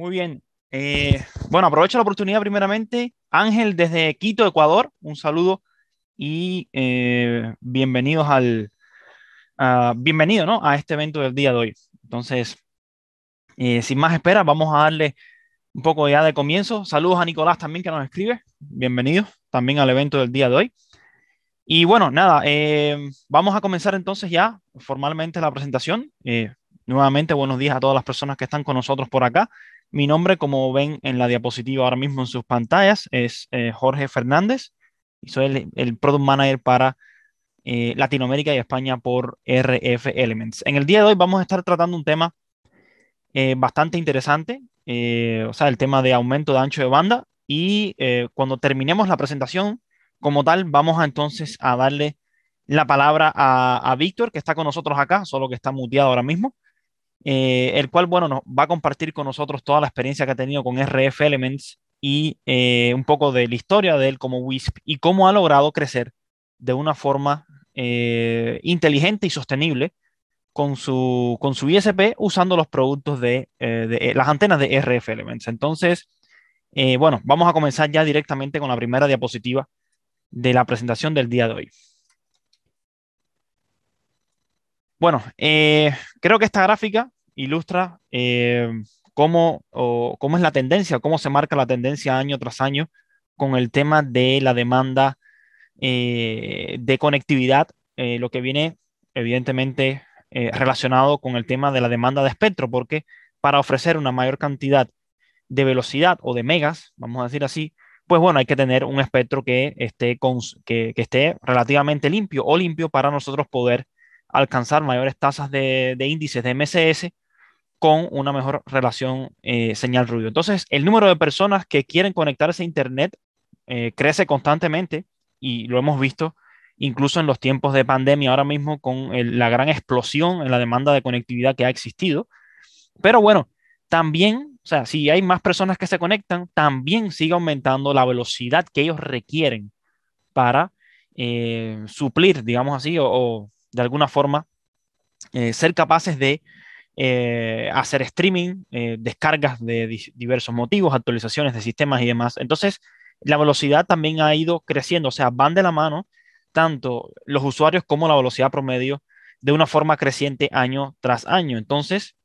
Muy bien. Eh, bueno, aprovecho la oportunidad primeramente. Ángel desde Quito, Ecuador, un saludo y eh, bienvenidos al... bienvenido ¿no? a este evento del día de hoy. Entonces, eh, sin más espera, vamos a darle un poco ya de comienzo. Saludos a Nicolás también que nos escribe. Bienvenido también al evento del día de hoy. Y bueno, nada, vamos a comenzar entonces ya formalmente la presentación. nuevamente, buenos días a todas las personas que están con nosotros por acá. Mi nombre, como ven en la diapositiva ahora mismo en sus pantallas, es eh, Jorge Fernández y soy el, Product Manager para eh, Latinoamérica y España por RF Elements. En el día de hoy vamos a estar tratando un tema eh, bastante interesante, o sea, el tema de aumento de ancho de banda y cuando terminemos la presentación como tal, vamos entonces a darle la palabra a, a Víctor, que está con nosotros acá, solo que está muteado ahora mismo. Eh, el cual, bueno, nos va a compartir con nosotros toda la experiencia que ha tenido con RF Elements y eh, un poco de la historia de él como Wisp y cómo ha logrado crecer de una forma eh, inteligente y sostenible con su, ISP usando los productos de las antenas de RF Elements. Entonces, bueno, vamos a comenzar ya directamente con la primera diapositiva de la presentación del día de hoy. Bueno, eh, creo que esta gráfica ilustra eh, cómo, cómo es la tendencia, cómo se marca la tendencia año tras año con el tema de la demanda eh, de conectividad, lo que viene evidentemente relacionado con el tema de la demanda de espectro, porque para ofrecer una mayor cantidad de velocidad o de megas, vamos a decir así, pues bueno, hay que tener un espectro que esté, que esté relativamente limpio o limpio para nosotros poder alcanzar mayores tasas de, índices de MSS con una mejor relación eh, señal-ruido. Entonces, el número de personas que quieren conectarse a Internet eh, crece constantemente y lo hemos visto incluso en los tiempos de pandemia ahora mismo con la gran explosión en la demanda de conectividad que ha existido. Pero bueno, también, o sea, si hay más personas que se conectan, también sigue aumentando la velocidad que ellos requieren para eh, suplir, digamos así, o, o de alguna forma, eh, ser capaces de eh, hacer streaming, eh, descargas de diversos motivos, actualizaciones de sistemas y demás. Entonces, la velocidad también ha ido creciendo, o sea, van de la mano tanto los usuarios como la velocidad promedio de una forma creciente año tras año. Entonces,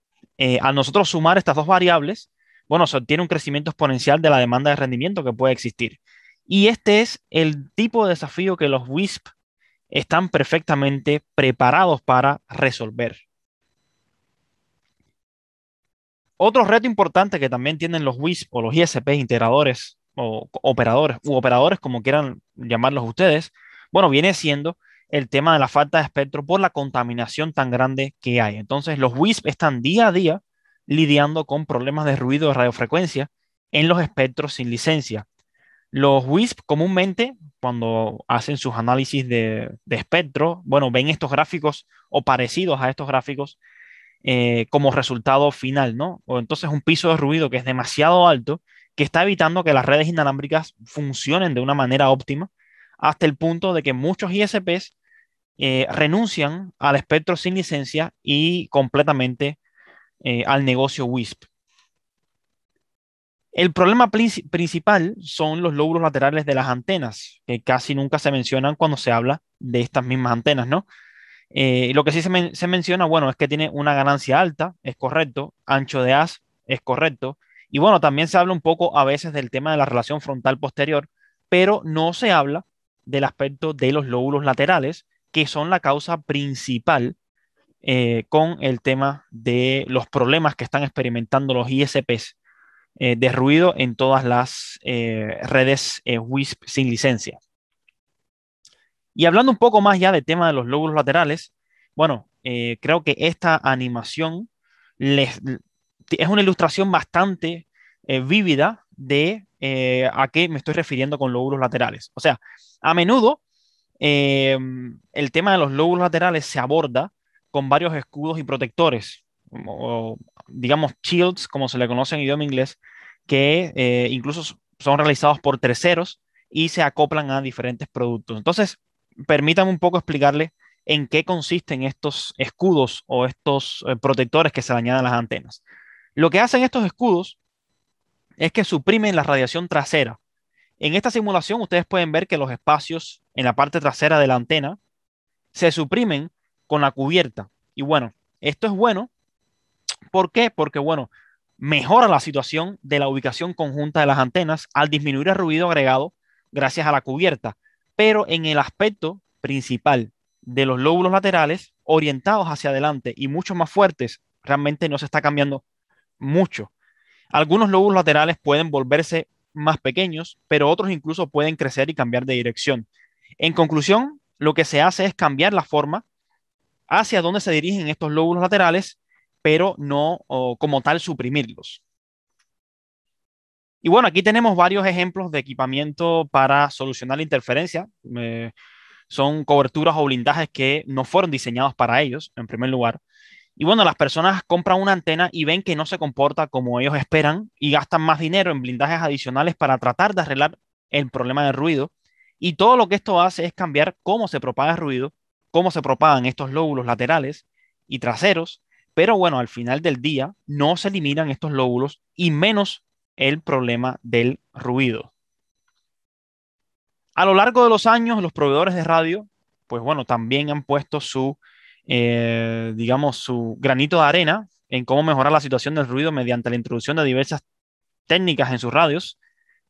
a nosotros sumar estas dos variables, bueno, se obtiene un crecimiento exponencial de la demanda de rendimiento que puede existir. Y este es el tipo de desafío que los WISP están perfectamente preparados para resolver. Otro reto importante que también tienen los WISP o los ISP integradores o operadores u operadores como quieran llamarlos ustedes, bueno, viene siendo el tema de la falta de espectro por la contaminación tan grande que hay. Entonces, los WISP están día a día lidiando con problemas de ruido de radiofrecuencia en los espectros sin licencia. Los WISP comúnmente, cuando hacen sus análisis de, espectro, bueno, ven estos gráficos o parecidos a estos gráficos eh, como resultado final, ¿no? O entonces un piso de ruido que es demasiado alto, que está evitando que las redes inalámbricas funcionen de una manera óptima, hasta el punto de que muchos ISPs eh, renuncian al espectro sin licencia y completamente eh, al negocio WISP. El problema principal son los lóbulos laterales de las antenas, que casi nunca se mencionan cuando se habla de estas mismas antenas, ¿no? Eh, lo que sí se, menciona, bueno, es que tiene una ganancia alta, es correcto, ancho de haz, es correcto, y bueno, también se habla un poco a veces del tema de la relación frontal-posterior, pero no se habla del aspecto de los lóbulos laterales, que son la causa principal eh, con el tema de los problemas que están experimentando los ISPs eh, de ruido en todas las eh, redes eh, WISP sin licencia. Y hablando un poco más ya del tema de los lóbulos laterales, bueno, creo que esta animación es una ilustración bastante vívida de a qué me estoy refiriendo con lóbulos laterales. O sea, a menudo el tema de los lóbulos laterales se aborda con varios escudos y protectores, digamos shields, como se le conoce en idioma inglés, que eh, incluso son realizados por terceros y se acoplan a diferentes productos. Entonces, permítanme un poco explicarle en qué consisten estos escudos o estos eh, protectores que se dañan las antenas. Lo que hacen estos escudos es que suprimen la radiación trasera. En esta simulación ustedes pueden ver que los espacios en la parte trasera de la antena se suprimen con la cubierta. Y bueno, esto es bueno ¿Por qué? Porque, bueno, mejora la situación de la ubicación conjunta de las antenas al disminuir el ruido agregado gracias a la cubierta, pero en el aspecto principal de los lóbulos laterales orientados hacia adelante y mucho más fuertes, realmente no se está cambiando mucho. Algunos lóbulos laterales pueden volverse más pequeños, pero otros incluso pueden crecer y cambiar de dirección. En conclusión, lo que se hace es cambiar la forma hacia dónde se dirigen estos lóbulos laterales pero no como tal suprimirlos. Y bueno, aquí tenemos varios ejemplos de equipamiento para solucionar la interferencia. Eh, son coberturas o blindajes que no fueron diseñados para ellos, en primer lugar. Y bueno, las personas compran una antena y ven que no se comporta como ellos esperan y gastan más dinero en blindajes adicionales para tratar de arreglar el problema de ruido. Y todo lo que esto hace es cambiar cómo se propaga el ruido, cómo se propagan estos lóbulos laterales y traseros pero bueno, al final del día no se eliminan estos lóbulos y menos el problema del ruido. A lo largo de los años, los proveedores de radio, pues bueno, también han puesto su, eh, digamos, su granito de arena en cómo mejorar la situación del ruido mediante la introducción de diversas técnicas en sus radios,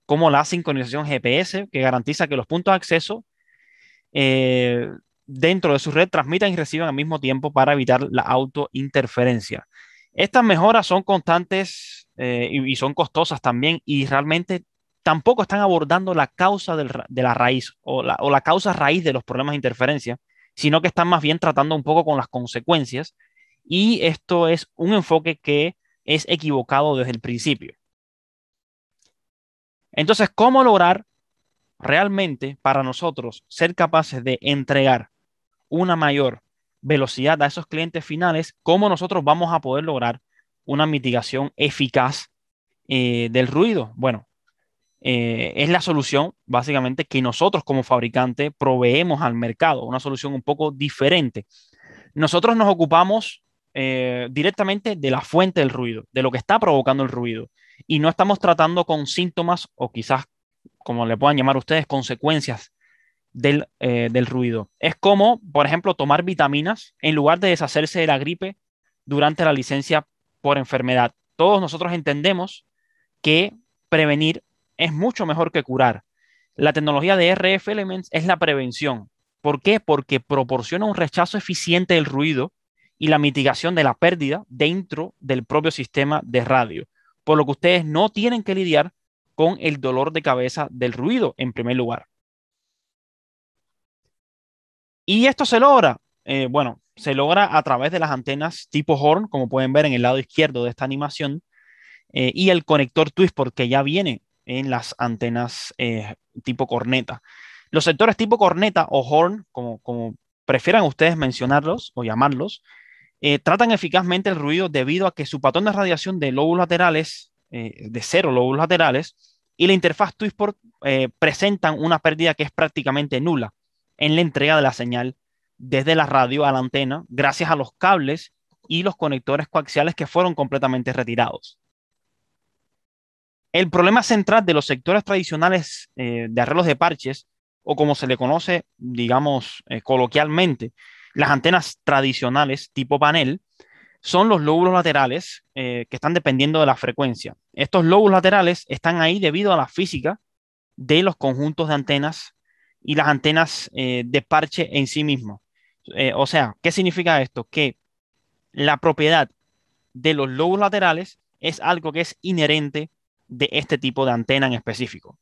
como la sincronización GPS, que garantiza que los puntos de acceso eh, dentro de su red transmitan y reciban al mismo tiempo para evitar la autointerferencia. Estas mejoras son constantes eh, y, son costosas también y realmente tampoco están abordando la causa de la raíz o la, o la causa raíz de los problemas de interferencia, sino que están más bien tratando un poco con las consecuencias y esto es un enfoque que es equivocado desde el principio. Entonces, ¿cómo lograr realmente para nosotros ser capaces de entregar una mayor velocidad a esos clientes finales, ¿cómo nosotros vamos a poder lograr una mitigación eficaz eh, del ruido? Bueno, eh, es la solución básicamente que nosotros como fabricante proveemos al mercado, una solución un poco diferente. Nosotros nos ocupamos eh, directamente de la fuente del ruido, de lo que está provocando el ruido, y no estamos tratando con síntomas o quizás, como le puedan llamar ustedes, consecuencias eh, del, ruido. Es como, por ejemplo, tomar vitaminas en lugar de deshacerse de la gripe durante la licencia por enfermedad. Todos nosotros entendemos que prevenir es mucho mejor que curar. La tecnología de RF Elements es la prevención. ¿Por qué? Porque proporciona un rechazo eficiente del ruido y la mitigación de la pérdida dentro del propio sistema de radio, por lo que ustedes no tienen que lidiar con el dolor de cabeza del ruido en primer lugar. Y esto se logra, eh, bueno, se logra a través de las antenas tipo Horn, como pueden ver en el lado izquierdo de esta animación, eh, y el conector Twistport porque ya viene en las antenas eh, tipo corneta. Los sectores tipo corneta o Horn, como, como prefieran ustedes mencionarlos o llamarlos, tratan eficazmente el ruido debido a que su patrón de radiación de lóbulos laterales, de cero lóbulos laterales, y la interfaz Twistport presentan una pérdida que es prácticamente nula en la entrega de la señal desde la radio a la antena, gracias a los cables y los conectores coaxiales que fueron completamente retirados. El problema central de los sectores tradicionales eh, de arreglos de parches, o como se le conoce, digamos, eh, coloquialmente, las antenas tradicionales tipo panel, son los lóbulos laterales eh, que están dependiendo de la frecuencia. Estos lóbulos laterales están ahí debido a la física de los conjuntos de antenas y las antenas eh, de parche en sí mismo. Eh, o sea, ¿qué significa esto? Que la propiedad de los lóbulos laterales es algo que es inherente de este tipo de antena en específico.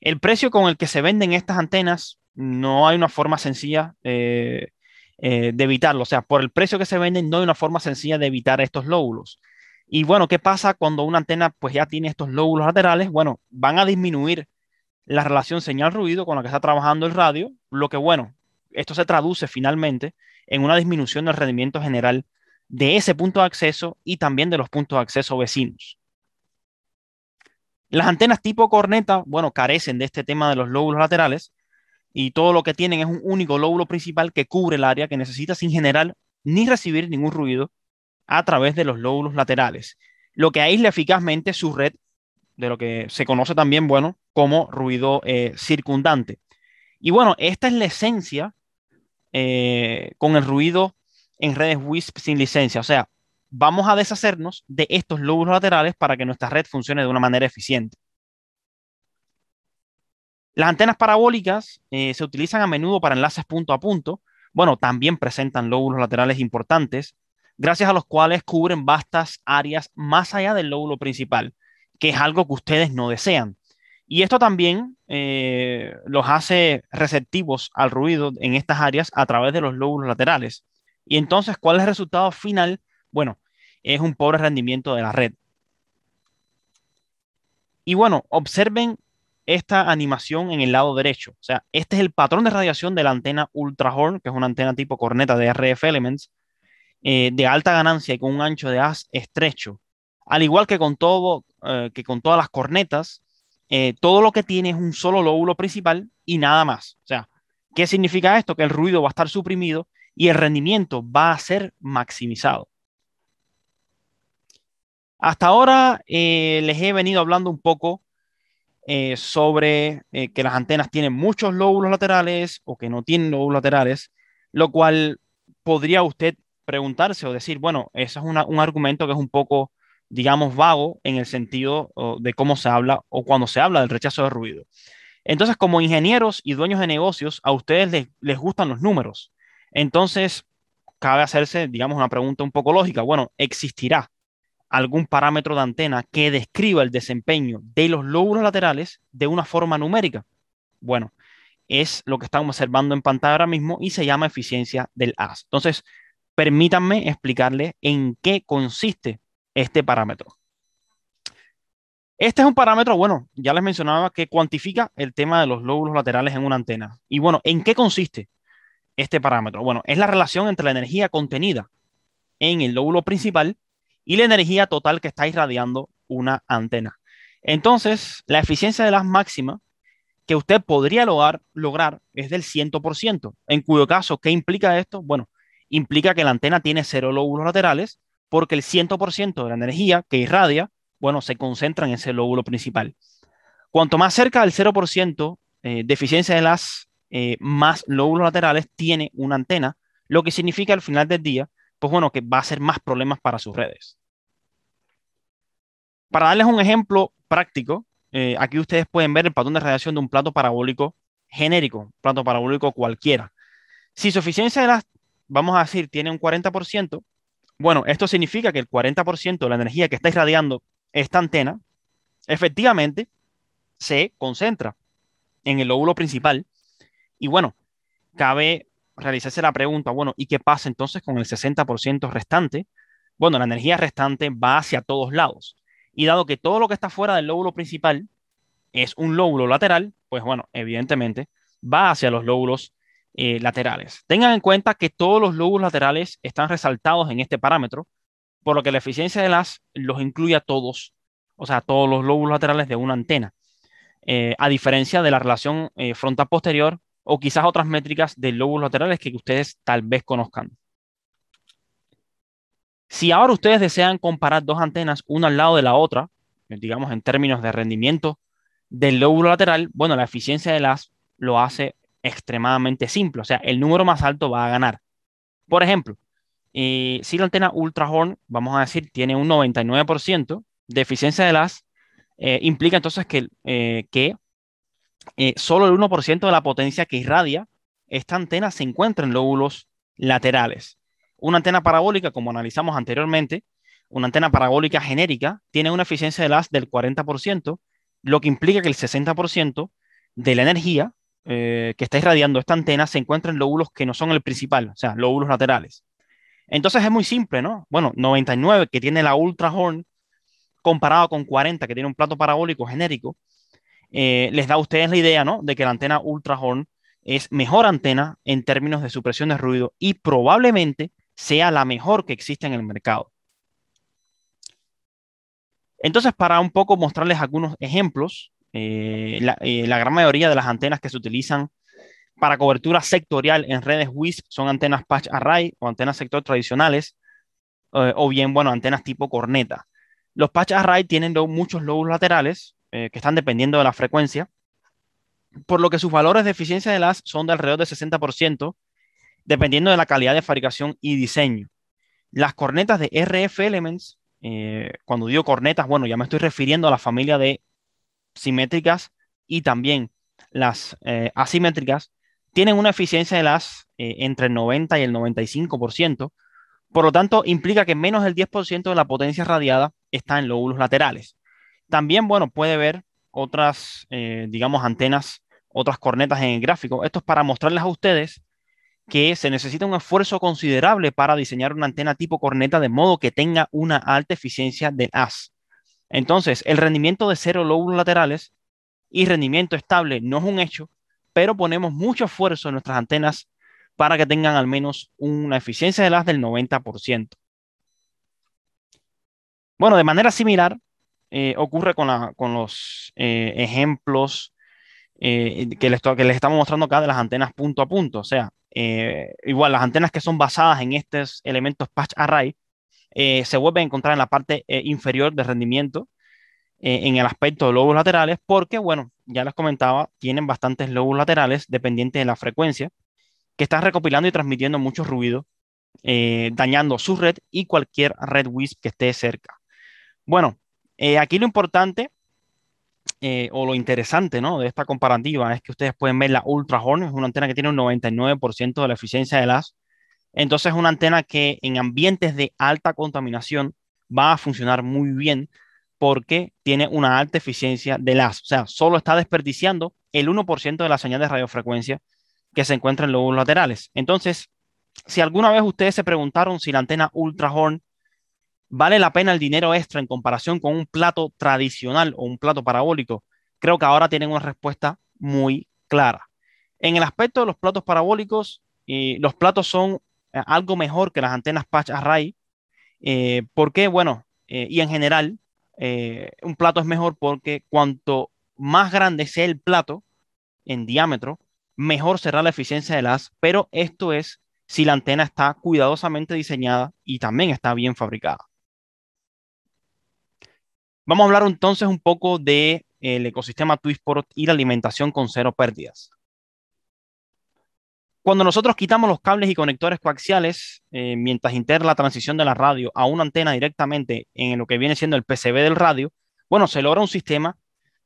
El precio con el que se venden estas antenas no hay una forma sencilla eh, de evitarlo. O sea, por el precio que se venden no hay una forma sencilla de evitar estos lóbulos. Y bueno, ¿qué pasa cuando una antena pues ya tiene estos lóbulos laterales? Bueno, van a disminuir la relación señal-ruido con la que está trabajando el radio, lo que bueno, esto se traduce finalmente en una disminución del rendimiento general de ese punto de acceso y también de los puntos de acceso vecinos. Las antenas tipo corneta, bueno, carecen de este tema de los lóbulos laterales y todo lo que tienen es un único lóbulo principal que cubre el área que necesita sin generar ni recibir ningún ruido a través de los lóbulos laterales, lo que aísla eficazmente su red de lo que se conoce también, bueno, como ruido eh, circundante. Y bueno, esta es la esencia eh, con el ruido en redes WISP sin licencia. O sea, vamos a deshacernos de estos lóbulos laterales para que nuestra red funcione de una manera eficiente. Las antenas parabólicas eh, se utilizan a menudo para enlaces punto a punto. Bueno, también presentan lóbulos laterales importantes, gracias a los cuales cubren vastas áreas más allá del lóbulo principal, que es algo que ustedes no desean. Y esto también eh, los hace receptivos al ruido en estas áreas a través de los lóbulos laterales. Y entonces, ¿cuál es el resultado final? Bueno, es un pobre rendimiento de la red. Y bueno, observen esta animación en el lado derecho. O sea, este es el patrón de radiación de la antena Ultra Horn, que es una antena tipo corneta de RF Elements, eh, de alta ganancia y con un ancho de haz estrecho. Al igual que con, todo, eh, que con todas las cornetas, eh, todo lo que tiene es un solo lóbulo principal y nada más. O sea, ¿qué significa esto? Que el ruido va a estar suprimido y el rendimiento va a ser maximizado. Hasta ahora eh, les he venido hablando un poco eh, sobre que las antenas tienen muchos lóbulos laterales o que no tienen lóbulos laterales, lo cual podría usted preguntarse o decir, bueno, ese es un argumento que es un poco digamos, vago en el sentido de cómo se habla o cuando se habla del rechazo de ruido. Entonces, como ingenieros y dueños de negocios, a ustedes les, gustan los números. Entonces, cabe hacerse, digamos, una pregunta un poco lógica. Bueno, ¿existirá algún parámetro de antena que describa el desempeño de los lóbulos laterales de una forma numérica? Bueno, es lo que estamos observando en pantalla ahora mismo y se llama eficiencia del AS. Entonces, permítanme explicarle en qué consiste este parámetro. Este es un parámetro, bueno, ya les mencionaba que cuantifica el tema de los lóbulos laterales en una antena. Y bueno, ¿en qué consiste este parámetro? Bueno, es la relación entre la energía contenida en el lóbulo principal y la energía total que está irradiando una antena. Entonces, la eficiencia de las máximas que usted podría lograr, lograr es del 100%, en cuyo caso, ¿qué implica esto? Bueno, implica que la antena tiene cero lóbulos laterales porque el 100% de la energía que irradia, bueno, se concentra en ese lóbulo principal. Cuanto más cerca del 0% eh, de eficiencia de las eh, más lóbulos laterales tiene una antena, lo que significa al final del día, pues bueno, que va a ser más problemas para sus redes. Para darles un ejemplo práctico, eh, aquí ustedes pueden ver el patrón de radiación de un plato parabólico genérico, plato parabólico cualquiera. Si su eficiencia de las, vamos a decir, tiene un 40%, bueno, esto significa que el 40% de la energía que está irradiando esta antena efectivamente se concentra en el lóbulo principal. Y bueno, cabe realizarse la pregunta, bueno, ¿y qué pasa entonces con el 60% restante? Bueno, la energía restante va hacia todos lados. Y dado que todo lo que está fuera del lóbulo principal es un lóbulo lateral, pues bueno, evidentemente va hacia los lóbulos eh, laterales. Tengan en cuenta que todos los lóbulos laterales están resaltados en este parámetro, por lo que la eficiencia de las los incluye a todos, o sea, todos los lóbulos laterales de una antena, eh, a diferencia de la relación eh, frontal posterior o quizás otras métricas de lóbulos laterales que ustedes tal vez conozcan. Si ahora ustedes desean comparar dos antenas una al lado de la otra, digamos en términos de rendimiento del lóbulo lateral, bueno, la eficiencia de las lo hace extremadamente simple. O sea, el número más alto va a ganar. Por ejemplo, eh, si la antena Ultra Horn vamos a decir, tiene un 99% de eficiencia de las, eh, implica entonces que, eh, que solo el 1% de la potencia que irradia esta antena se encuentra en lóbulos laterales. Una antena parabólica, como analizamos anteriormente, una antena parabólica genérica tiene una eficiencia de las del 40%, lo que implica que el 60% de la energía eh, que está irradiando esta antena se encuentra en lóbulos que no son el principal, o sea, lóbulos laterales. Entonces es muy simple, ¿no? Bueno, 99 que tiene la Ultra Horn, comparado con 40 que tiene un plato parabólico genérico, eh, les da a ustedes la idea, ¿no? De que la antena Ultra Horn es mejor antena en términos de supresión de ruido y probablemente sea la mejor que existe en el mercado. Entonces, para un poco mostrarles algunos ejemplos eh, eh, la, gran mayoría de las antenas que se utilizan para cobertura sectorial en redes WISP son antenas patch array o antenas sector tradicionales, eh, o bien, bueno, antenas tipo corneta. Los patch array tienen muchos lobos laterales que están dependiendo de la frecuencia, por lo que sus valores de eficiencia de las son de alrededor del 60%, dependiendo de la calidad de fabricación y diseño. Las cornetas de RF Elements, cuando digo cornetas, bueno, ya me estoy refiriendo a la familia de simétricas y también las eh, asimétricas tienen una eficiencia de las eh, entre el 90 y el 95%, por lo tanto implica que menos del 10% de la potencia radiada está en lóbulos laterales. También, bueno, puede ver otras, eh, digamos, antenas, otras cornetas en el gráfico. Esto es para mostrarles a ustedes que se necesita un esfuerzo considerable para diseñar una antena tipo corneta de modo que tenga una alta eficiencia del as entonces, el rendimiento de cero lóbulos laterales y rendimiento estable no es un hecho, pero ponemos mucho esfuerzo en nuestras antenas para que tengan al menos una eficiencia de las del 90%. Bueno, de manera similar eh, ocurre con, los eh, ejemplos eh, que, que, les, estamos mostrando acá de las antenas punto a punto. O sea, igual las antenas que son basadas en estos elementos patch array eh, se vuelve a encontrar en la parte eh, inferior de rendimiento eh, en el aspecto de lobos laterales, porque, bueno, ya les comentaba, tienen bastantes lobos laterales dependientes de la frecuencia, que están recopilando y transmitiendo mucho ruido, dañando su red y cualquier red WISP que esté cerca. Bueno, aquí lo importante o lo interesante ¿no? de esta comparativa es que ustedes pueden ver la Ultra Horn, es una antena que tiene un 99% de la eficiencia de las entonces es una antena que en ambientes de alta contaminación va a funcionar muy bien porque tiene una alta eficiencia de las, o sea, solo está desperdiciando el 1% de la señal de radiofrecuencia que se encuentra en los laterales. Entonces, si alguna vez ustedes se preguntaron si la antena Ultra Horn vale la pena el dinero extra en comparación con un plato tradicional o un plato parabólico, creo que ahora tienen una respuesta muy clara. En el aspecto de los platos parabólicos, eh, los platos son eh, algo mejor que las antenas Patch Array. Eh, porque, bueno, eh, y en general, un plato es mejor porque cuanto más grande sea el plato en diámetro, mejor será la eficiencia del haz, pero esto es si la antena está cuidadosamente diseñada y también está bien fabricada. Vamos a hablar entonces un poco del ecosistema Twistport y la alimentación con cero pérdidas. Cuando nosotros quitamos los cables y conectores coaxiales, eh, mientras integra la transición de la radio a una antena directamente en lo que viene siendo el PCB del radio, bueno, se logra un sistema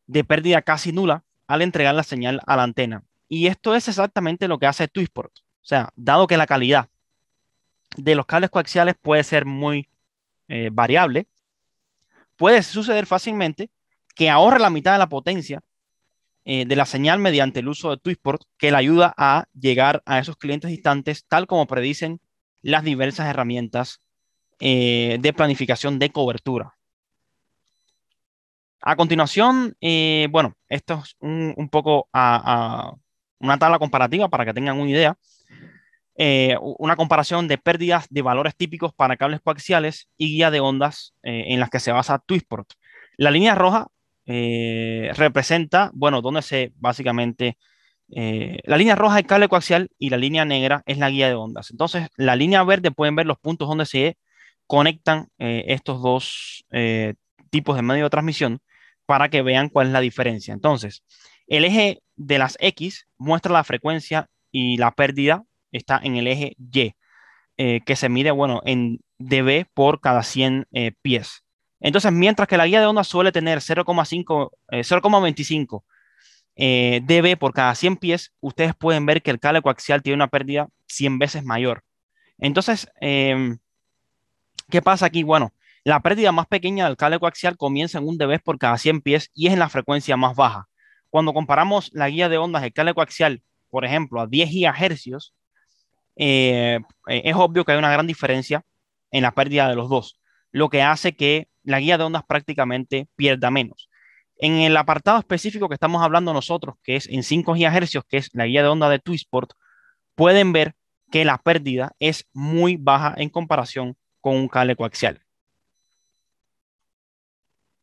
de pérdida casi nula al entregar la señal a la antena. Y esto es exactamente lo que hace Twistport. O sea, dado que la calidad de los cables coaxiales puede ser muy eh, variable, puede suceder fácilmente que ahorre la mitad de la potencia eh, de la señal mediante el uso de Twisport, que le ayuda a llegar a esos clientes distantes, tal como predicen las diversas herramientas eh, de planificación de cobertura. A continuación, eh, bueno, esto es un, poco a, una tabla comparativa para que tengan una idea. una comparación de pérdidas de valores típicos para cables coaxiales y guía de ondas en las que se basa Twisport. La línea roja eh, representa, bueno, donde se básicamente eh, la línea roja es el cable coaxial y la línea negra es la guía de ondas. Entonces, la línea verde pueden ver los puntos donde se conectan eh, estos dos tipos de medio de transmisión para que vean cuál es la diferencia. Entonces, el eje de las X muestra la frecuencia y la pérdida está en el eje Y, que se mide, bueno, en dB por cada 100 pies. Entonces, mientras que la guía de onda suele tener 0,5, 0,25 eh, eh, dB por cada 100 pies, ustedes pueden ver que el cable coaxial tiene una pérdida 100 veces mayor. Entonces, em, ¿qué pasa aquí? Bueno, la pérdida más pequeña del cable coaxial comienza en un dB por cada 100 pies y es en la frecuencia más baja. Cuando comparamos la guía de ondas del cable coaxial, por ejemplo, a 10 GHz, eh, es obvio que hay una gran diferencia en la pérdida de los dos, lo que hace que la guía de ondas prácticamente pierda menos. En el apartado específico que estamos hablando nosotros, que es en 5 GHz, que es la guía de onda de Twisport, pueden ver que la pérdida es muy baja en comparación con un cable coaxial.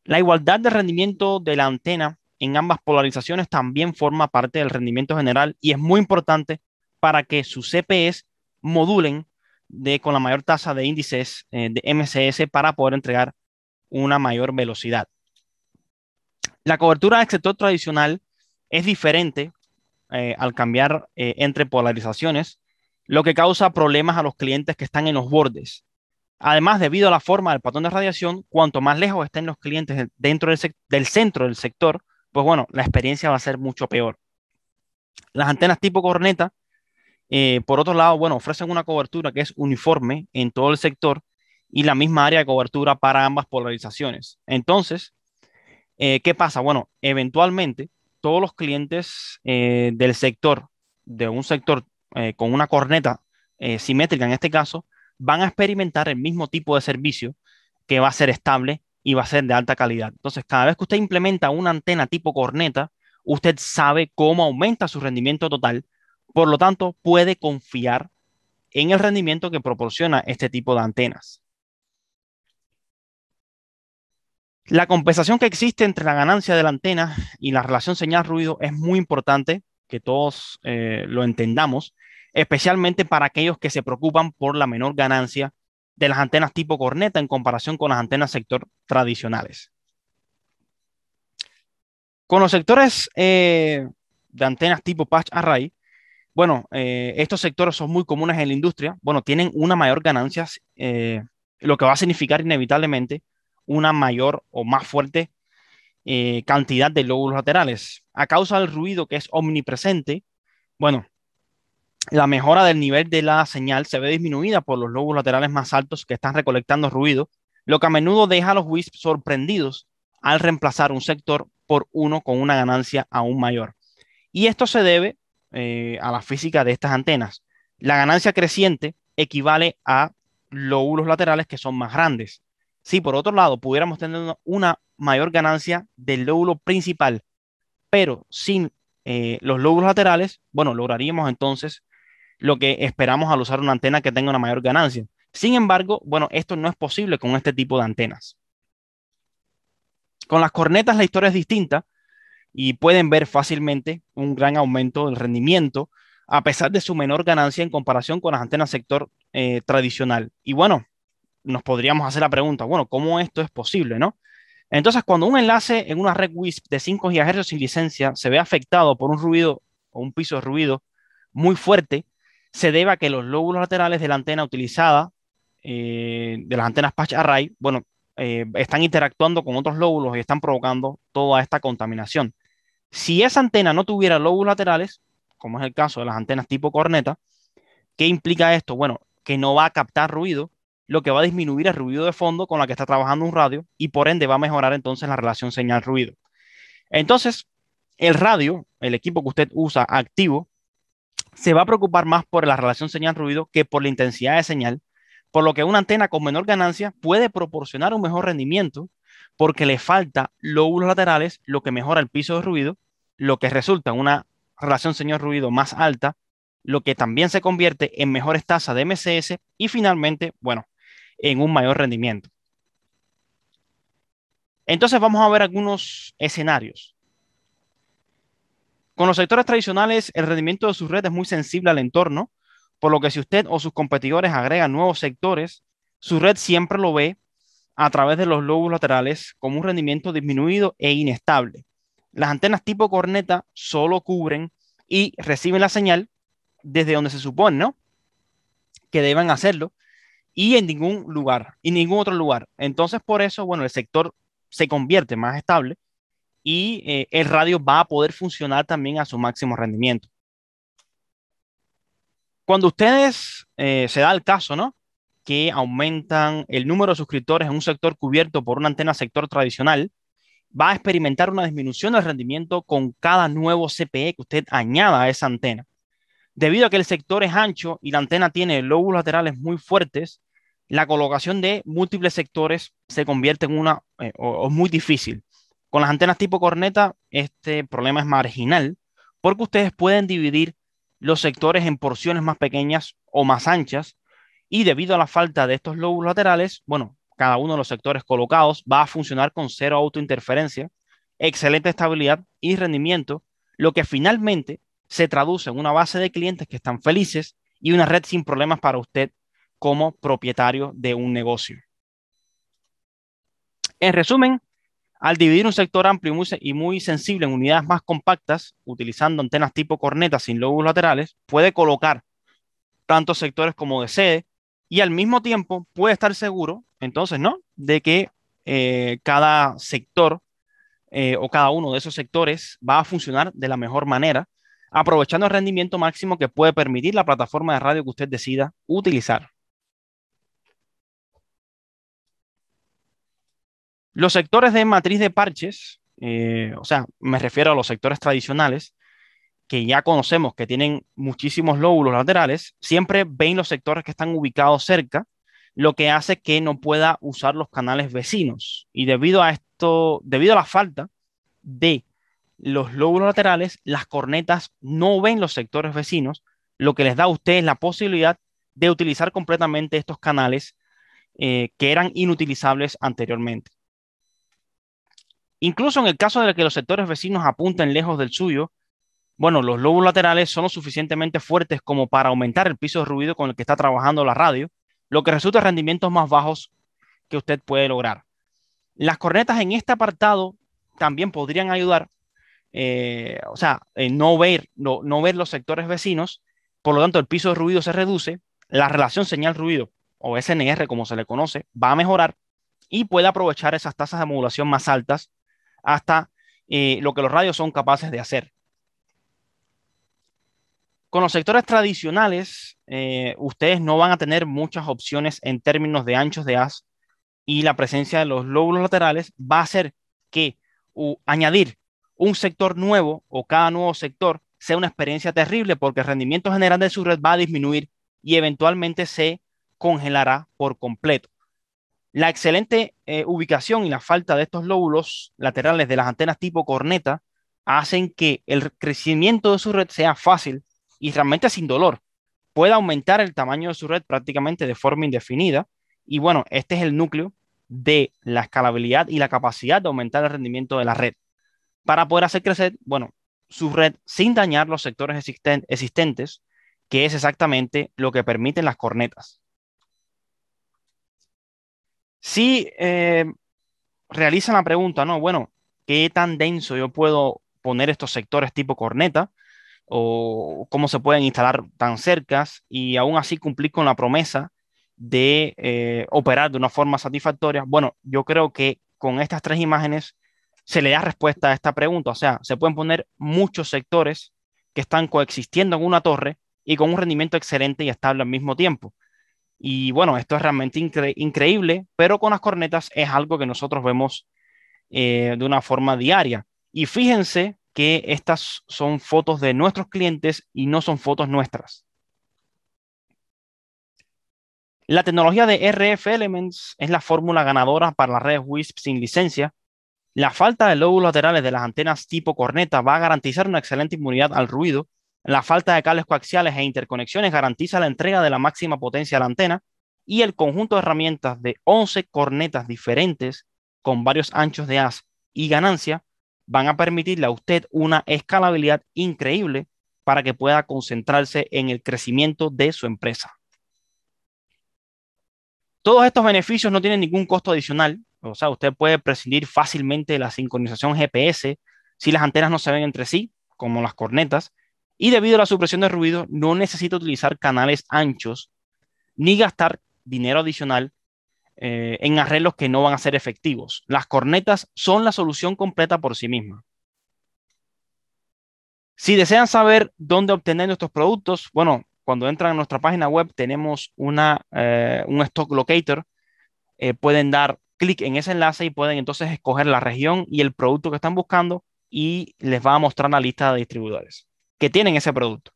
La igualdad de rendimiento de la antena en ambas polarizaciones también forma parte del rendimiento general y es muy importante para que sus CPEs modulen de, con la mayor tasa de índices eh, de MCS para poder entregar una mayor velocidad. La cobertura del sector tradicional es diferente eh, al cambiar eh, entre polarizaciones, lo que causa problemas a los clientes que están en los bordes. Además, debido a la forma del patrón de radiación, cuanto más lejos estén los clientes dentro del, centro del sector, pues bueno, la experiencia va a ser mucho peor. Las antenas tipo corneta, eh, por otro lado, bueno, ofrecen una cobertura que es uniforme en todo el sector y la misma área de cobertura para ambas polarizaciones. Entonces, eh, ¿qué pasa? Bueno, eventualmente todos los clientes eh, del sector, de un sector eh, con una corneta simétrica en este caso, van a experimentar el mismo tipo de servicio que va a ser estable y va a ser de alta calidad. Entonces, cada vez que usted implementa una antena tipo corneta, usted sabe cómo aumenta su rendimiento total, por lo tanto, puede confiar en el rendimiento que proporciona este tipo de antenas. La compensación que existe entre la ganancia de la antena y la relación señal-ruido es muy importante que todos eh, lo entendamos, especialmente para aquellos que se preocupan por la menor ganancia de las antenas tipo corneta en comparación con las antenas sector tradicionales. Con los sectores eh, de antenas tipo patch array, bueno, eh, estos sectores son muy comunes en la industria, bueno, tienen una mayor ganancia, lo que va a significar inevitablemente una mayor o más fuerte eh, cantidad de lóbulos laterales. A causa del ruido que es omnipresente, bueno, la mejora del nivel de la señal se ve disminuida por los lóbulos laterales más altos que están recolectando ruido, lo que a menudo deja a los WISP sorprendidos al reemplazar un sector por uno con una ganancia aún mayor. Y esto se debe eh, a la física de estas antenas. La ganancia creciente equivale a lóbulos laterales que son más grandes si por otro lado pudiéramos tener una mayor ganancia del lóbulo principal, pero sin eh, los lóbulos laterales, bueno, lograríamos entonces lo que esperamos al usar una antena que tenga una mayor ganancia. Sin embargo, bueno, esto no es posible con este tipo de antenas. Con las cornetas la historia es distinta y pueden ver fácilmente un gran aumento del rendimiento a pesar de su menor ganancia en comparación con las antenas sector eh, tradicional. Y bueno, nos podríamos hacer la pregunta, bueno, ¿cómo esto es posible, no? Entonces, cuando un enlace en una red WISP de 5 GHz sin licencia se ve afectado por un ruido o un piso de ruido muy fuerte, se debe a que los lóbulos laterales de la antena utilizada, eh, de las antenas Patch Array, bueno, eh, están interactuando con otros lóbulos y están provocando toda esta contaminación. Si esa antena no tuviera lóbulos laterales, como es el caso de las antenas tipo corneta, ¿qué implica esto? Bueno, que no va a captar ruido lo que va a disminuir el ruido de fondo con la que está trabajando un radio y por ende va a mejorar entonces la relación señal-ruido. Entonces, el radio, el equipo que usted usa activo, se va a preocupar más por la relación señal-ruido que por la intensidad de señal, por lo que una antena con menor ganancia puede proporcionar un mejor rendimiento porque le falta lóbulos laterales, lo que mejora el piso de ruido, lo que resulta en una relación señal-ruido más alta, lo que también se convierte en mejores tasas de MCS y finalmente, bueno, en un mayor rendimiento. Entonces vamos a ver algunos escenarios. Con los sectores tradicionales, el rendimiento de su red es muy sensible al entorno, por lo que si usted o sus competidores agregan nuevos sectores, su red siempre lo ve a través de los lóbulos laterales como un rendimiento disminuido e inestable. Las antenas tipo corneta solo cubren y reciben la señal desde donde se supone que deben hacerlo, y en ningún lugar, y ningún otro lugar. Entonces, por eso, bueno, el sector se convierte más estable y eh, el radio va a poder funcionar también a su máximo rendimiento. Cuando ustedes eh, se da el caso, ¿no? Que aumentan el número de suscriptores en un sector cubierto por una antena sector tradicional, va a experimentar una disminución del rendimiento con cada nuevo CPE que usted añada a esa antena. Debido a que el sector es ancho y la antena tiene lóbulos laterales muy fuertes, la colocación de múltiples sectores se convierte en una, eh, o, o muy difícil. Con las antenas tipo corneta, este problema es marginal, porque ustedes pueden dividir los sectores en porciones más pequeñas o más anchas, y debido a la falta de estos lobos laterales, bueno, cada uno de los sectores colocados va a funcionar con cero autointerferencia, excelente estabilidad y rendimiento, lo que finalmente se traduce en una base de clientes que están felices y una red sin problemas para usted como propietario de un negocio. En resumen, al dividir un sector amplio y muy, sensible en unidades más compactas, utilizando antenas tipo corneta sin lóbulos laterales, puede colocar tantos sectores como desee y al mismo tiempo puede estar seguro, entonces, ¿no? De que eh, cada sector eh, o cada uno de esos sectores va a funcionar de la mejor manera, aprovechando el rendimiento máximo que puede permitir la plataforma de radio que usted decida utilizar. Los sectores de matriz de parches, eh, o sea, me refiero a los sectores tradicionales, que ya conocemos que tienen muchísimos lóbulos laterales, siempre ven los sectores que están ubicados cerca, lo que hace que no pueda usar los canales vecinos. Y debido a esto, debido a la falta de los lóbulos laterales, las cornetas no ven los sectores vecinos, lo que les da a ustedes la posibilidad de utilizar completamente estos canales eh, que eran inutilizables anteriormente. Incluso en el caso de que los sectores vecinos apunten lejos del suyo, bueno, los lobos laterales son lo suficientemente fuertes como para aumentar el piso de ruido con el que está trabajando la radio, lo que resulta en rendimientos más bajos que usted puede lograr. Las cornetas en este apartado también podrían ayudar, eh, o sea, no, ver, no ver los sectores vecinos, por lo tanto el piso de ruido se reduce, la relación señal-ruido, o SNR como se le conoce, va a mejorar y puede aprovechar esas tasas de modulación más altas hasta eh, lo que los radios son capaces de hacer. Con los sectores tradicionales, eh, ustedes no van a tener muchas opciones en términos de anchos de haz y la presencia de los lóbulos laterales va a hacer que añadir un sector nuevo o cada nuevo sector sea una experiencia terrible porque el rendimiento general de su red va a disminuir y eventualmente se congelará por completo. La excelente eh, ubicación y la falta de estos lóbulos laterales de las antenas tipo corneta hacen que el crecimiento de su red sea fácil y realmente sin dolor. Puede aumentar el tamaño de su red prácticamente de forma indefinida. Y bueno, este es el núcleo de la escalabilidad y la capacidad de aumentar el rendimiento de la red. Para poder hacer crecer, bueno, su red sin dañar los sectores existentes, que es exactamente lo que permiten las cornetas. Si eh, realizan la pregunta, ¿no? Bueno, ¿qué tan denso yo puedo poner estos sectores tipo corneta? ¿O cómo se pueden instalar tan cercas? Y aún así cumplir con la promesa de eh, operar de una forma satisfactoria. Bueno, yo creo que con estas tres imágenes se le da respuesta a esta pregunta. O sea, se pueden poner muchos sectores que están coexistiendo en una torre y con un rendimiento excelente y estable al mismo tiempo. Y bueno, esto es realmente increíble, pero con las cornetas es algo que nosotros vemos eh, de una forma diaria. Y fíjense que estas son fotos de nuestros clientes y no son fotos nuestras. La tecnología de RF Elements es la fórmula ganadora para las redes WISP sin licencia. La falta de lóbulos laterales de las antenas tipo corneta va a garantizar una excelente inmunidad al ruido la falta de cables coaxiales e interconexiones garantiza la entrega de la máxima potencia a la antena y el conjunto de herramientas de 11 cornetas diferentes con varios anchos de haz y ganancia van a permitirle a usted una escalabilidad increíble para que pueda concentrarse en el crecimiento de su empresa. Todos estos beneficios no tienen ningún costo adicional, o sea, usted puede prescindir fácilmente de la sincronización GPS si las antenas no se ven entre sí, como las cornetas, y debido a la supresión de ruido, no necesita utilizar canales anchos ni gastar dinero adicional eh, en arreglos que no van a ser efectivos. Las cornetas son la solución completa por sí misma. Si desean saber dónde obtener nuestros productos, bueno, cuando entran a nuestra página web tenemos eh, un stock locator. Eh, pueden dar clic en ese enlace y pueden entonces escoger la región y el producto que están buscando y les va a mostrar la lista de distribuidores que tienen ese producto.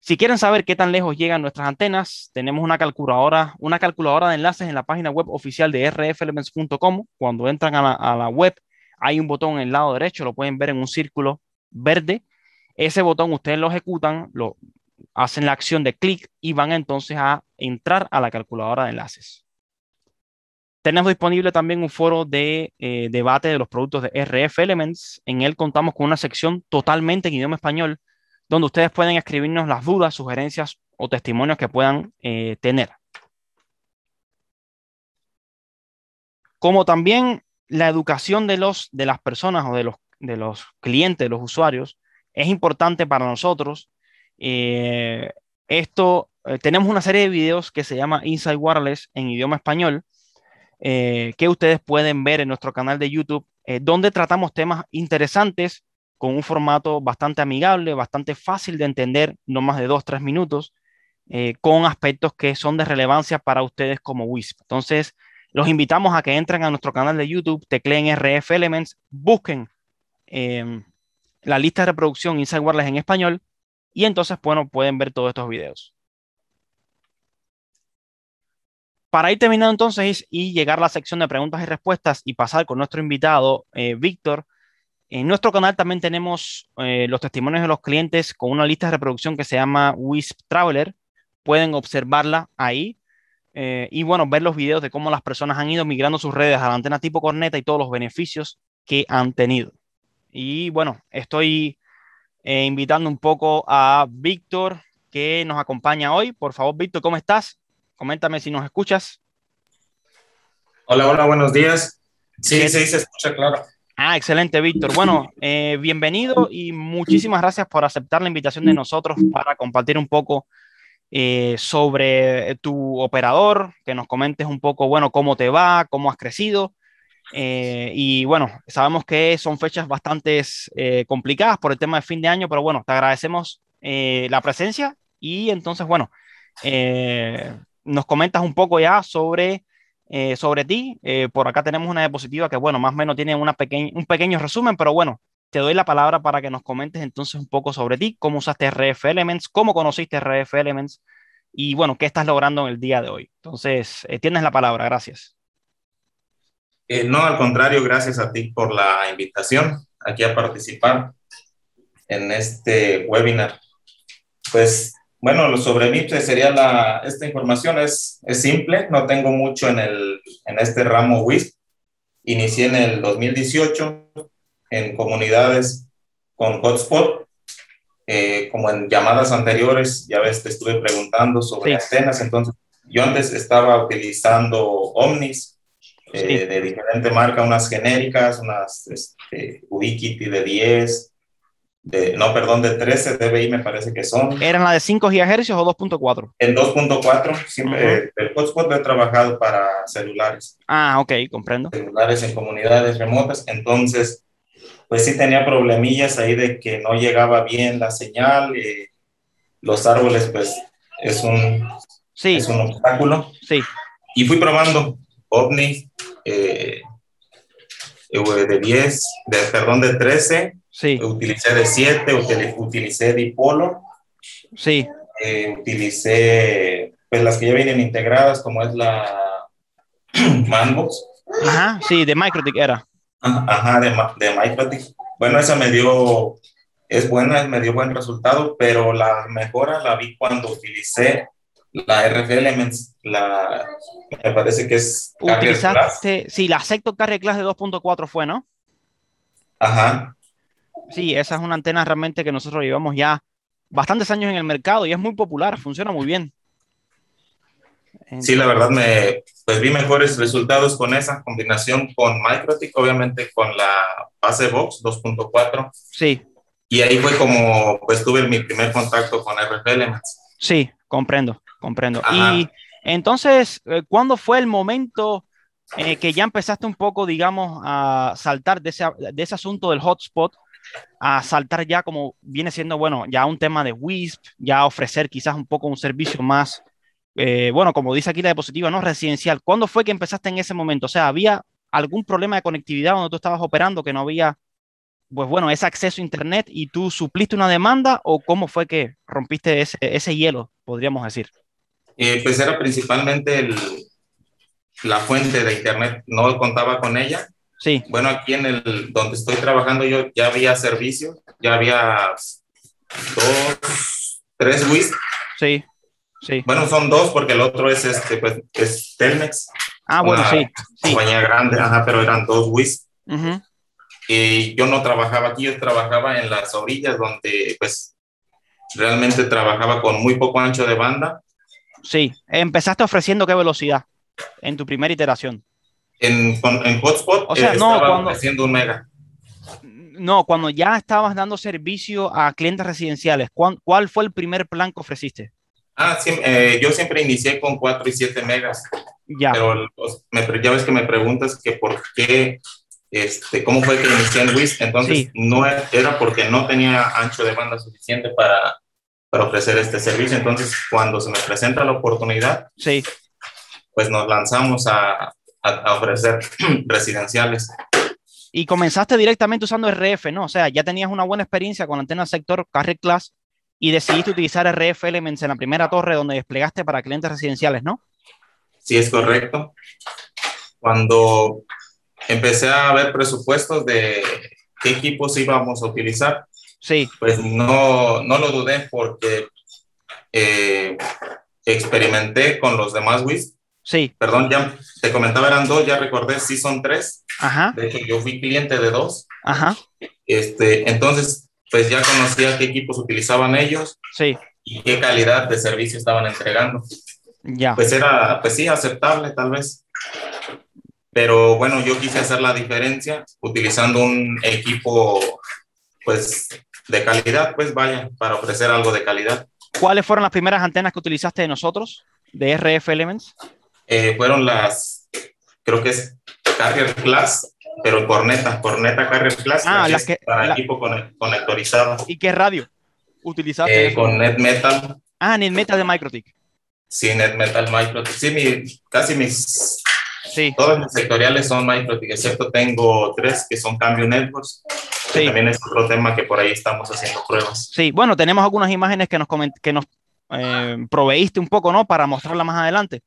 Si quieren saber qué tan lejos llegan nuestras antenas, tenemos una calculadora, una calculadora de enlaces en la página web oficial de rfelements.com. Cuando entran a la, web, hay un botón en el lado derecho, lo pueden ver en un círculo verde. Ese botón ustedes lo ejecutan, lo, hacen la acción de clic y van entonces a entrar a la calculadora de enlaces. Tenemos disponible también un foro de eh, debate de los productos de RF Elements. En él contamos con una sección totalmente en idioma español, donde ustedes pueden escribirnos las dudas, sugerencias o testimonios que puedan eh, tener. Como también la educación de, las personas o de los, clientes, de los usuarios, es importante para nosotros. Eh, esto, tenemos una serie de videos que se llama Inside Wireless en idioma español eh, que ustedes pueden ver en nuestro canal de YouTube, eh, donde tratamos temas interesantes con un formato bastante amigable, bastante fácil de entender, no más de dos, tres minutos, eh, con aspectos que son de relevancia para ustedes como WISP. Entonces, los invitamos a que entren a nuestro canal de YouTube, tecleen RF Elements, busquen la lista de reproducción Inside Wireless en español y entonces, bueno, pueden ver todos estos videos. Para ir terminando entonces y llegar a la sección de preguntas y respuestas y pasar con nuestro invitado, eh, Víctor, en nuestro canal también tenemos eh, los testimonios de los clientes con una lista de reproducción que se llama Wisp Traveler. Pueden observarla ahí eh, y bueno, ver los videos de cómo las personas han ido migrando sus redes a la antena tipo corneta y todos los beneficios que han tenido. Y bueno, estoy invitando un poco a Víctor que nos acompaña hoy. Por favor, Víctor, ¿cómo estás? Coméntame si nos escuchas. Hola, hola, buenos días. Sí, sí, se escucha claro. Ah, excelente, Víctor. Bueno, eh, bienvenido y muchísimas gracias por aceptar la invitación de nosotros para compartir un poco eh, sobre tu operador, que nos comentes un poco, bueno, cómo te va, cómo has crecido. Eh, y bueno, sabemos que son fechas bastante complicadas por el tema de fin de año, pero bueno, te agradecemos la presencia y entonces, bueno, nos comentas un poco ya sobre, eh, sobre ti. Eh, por acá tenemos una diapositiva que, bueno, más o menos tiene una un pequeño resumen, pero bueno, te doy la palabra para que nos comentes entonces un poco sobre ti, cómo usaste RF Elements, cómo conociste RF Elements y, bueno, qué estás logrando en el día de hoy. Entonces, eh, tienes la palabra, gracias. no, al contrario, gracias a ti por la invitación aquí a participar en este webinar. Pues bueno, sobre mí pues, sería la, esta información es, es simple, no tengo mucho en, el, en este ramo WISP. Inicié en el 2018 en comunidades con hotspot, eh, como en llamadas anteriores, ya ves, te estuve preguntando sobre las antenas, entonces yo antes estaba utilizando Omnis eh, de diferente marca, unas genéricas, unas este, Ubiquiti de 10, no, perdón, de 13 dBi me parece que son. ¿Eran la de 5 GHz o 2.4? En 2.4, siempre eh, el hotspot lo he trabajado para celulares. Ah, ok, comprendo. Celulares en comunidades remotas, entonces, pues sí tenía problemillas ahí de que no llegaba bien la señal, eh, los árboles, pues es un, es un obstáculo. Sí. Y fui probando OVNI eh, eh, de 10, de, perdón, de 13 Utilicé d 7, utilicé dipolo. Sí. Eh, utilicé pues, las que ya vienen integradas, como es la Manbox. Ajá, sí, de Microtik era. Ajá, de, de Microtik. Bueno, esa me dio, es buena, me dio buen resultado, pero la mejora la vi cuando utilicé la RF Elements, la, me parece que es... Utilizaste, sí, la Sector Carrier Class de 2.4 fue, ¿no? Ajá. Sí, esa es una antena realmente que nosotros llevamos ya bastantes años en el mercado y es muy popular, funciona muy bien. sí, la verdad, me, pues vi mejores resultados con esa combinación con Microtik, obviamente con la base Box 2.4. Sí. Y ahí fue como, estuve pues, tuve mi primer contacto con RF Elements. Sí, comprendo, comprendo. Y entonces, eh, ¿cuándo fue el momento eh, que ya empezaste un poco, digamos, a saltar de ese, de ese asunto del hotspot a saltar ya como viene siendo, bueno, ya un tema de WISP, ya ofrecer quizás un poco un servicio más, eh, bueno, como dice aquí la diapositiva, ¿no? Residencial. ¿Cuándo fue que empezaste en ese momento? O sea, ¿había algún problema de conectividad cuando tú estabas operando que no había, pues bueno, ese acceso a Internet y tú supliste una demanda o cómo fue que rompiste ese, hielo, podríamos decir? Eh, pues era principalmente la fuente de Internet, no contaba con ella Sí. Bueno, aquí en el donde estoy trabajando yo ya había servicio, ya había dos, tres WIS. Sí, sí. Bueno, son dos porque el otro es este, pues, es Telmex. Ah, bueno, sí. Compañía grande, ajá, pero eran dos WIS. Y yo no trabajaba aquí, yo trabajaba en las orillas donde, pues, realmente trabajaba con muy poco ancho de banda. Sí, empezaste ofreciendo qué velocidad en tu primera iteración. En, en Hotspot o sea, eh, no, haciendo un mega. No, cuando ya estabas dando servicio a clientes residenciales, ¿cuál, fue el primer plan que ofreciste? Ah, sí, eh, yo siempre inicié con 4 y 7 megas. Ya. Pero pues, me, ya ves que me preguntas que por qué, este, cómo fue que inicié en WIS. Entonces, no era porque no tenía ancho de banda suficiente para, para ofrecer este servicio. Entonces, cuando se me presenta la oportunidad, sí. pues nos lanzamos a, a, ofrecer residenciales. Y comenzaste directamente usando RF, ¿no? O sea, ya tenías una buena experiencia con antena sector Carrier Class y decidiste utilizar RF Elements en la primera torre donde desplegaste para clientes residenciales, ¿no? Sí, es correcto. Cuando empecé a ver presupuestos de qué equipos íbamos a utilizar, sí. pues no, no lo dudé porque eh, experimenté con los demás WIS Sí. Perdón, ya te comentaba, eran dos, ya recordé, sí son tres. Ajá. De hecho, yo fui cliente de dos. Ajá. Este, entonces, pues ya conocía qué equipos utilizaban ellos. Sí. Y qué calidad de servicio estaban entregando. Ya. Pues era, pues sí, aceptable tal vez. Pero bueno, yo quise hacer la diferencia utilizando un equipo, pues, de calidad, pues vaya, para ofrecer algo de calidad. ¿Cuáles fueron las primeras antenas que utilizaste de nosotros, de RF Elements? Eh, fueron las, creo que es Carrier Class, pero cornetas, corneta Carrier class Ah, las que. Para equipo conectorizado. ¿Y qué radio utilizaste? Eh, con NetMetal. Ah, NetMetal de Microtik. Sí, NetMetal Microtik. Sí, casi mis. Todos mis sectoriales son Microtik, excepto tengo tres que son Cambio Networks. Que también es otro tema que por ahí estamos haciendo pruebas. Sí, bueno, tenemos algunas imágenes que nos, que nos eh, proveíste un poco, ¿no? Para mostrarla más adelante.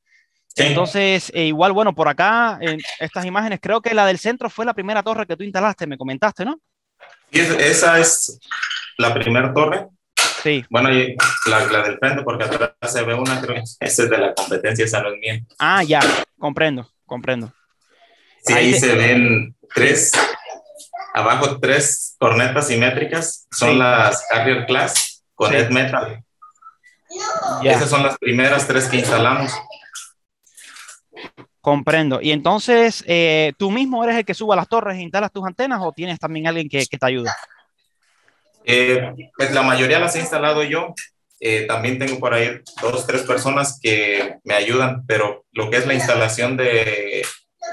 Entonces, eh, igual, bueno, por acá, en estas imágenes, creo que la del centro fue la primera torre que tú instalaste, me comentaste, ¿no? esa es la primera torre. Sí. Bueno, la, del frente, porque atrás se ve una, creo que esa es de la competencia, de no Ah, ya, comprendo, comprendo. Sí, ahí, se... ven tres, abajo tres cornetas simétricas, son las Carrier Class con Metal. y Esas son las primeras tres que instalamos. Comprendo. Y entonces, eh, ¿tú mismo eres el que suba las torres e instalas tus antenas o tienes también alguien que, te ayuda? Eh, pues la mayoría las he instalado yo. Eh, también tengo por ahí dos, tres personas que me ayudan, pero lo que es la instalación de,